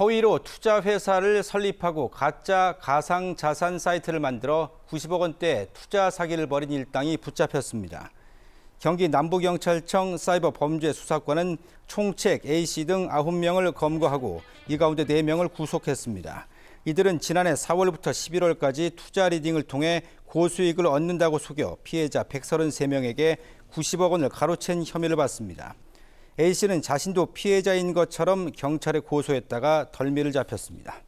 허위로 투자 회사를 설립하고 가짜 가상 자산 사이트를 만들어 90억 원대 투자 사기를 벌인 일당이 붙잡혔습니다. 경기 남부경찰청 사이버 범죄 수사과는 총책 A씨 등 9명을 검거하고 이 가운데 4명을 구속했습니다. 이들은 지난해 4월부터 11월까지 투자 리딩을 통해 고수익을 얻는다고 속여 피해자 133명에게 90억 원을 가로챈 혐의를 받습니다. A씨는 자신도 피해자인 것처럼 경찰에 고소했다가 덜미를 잡혔습니다.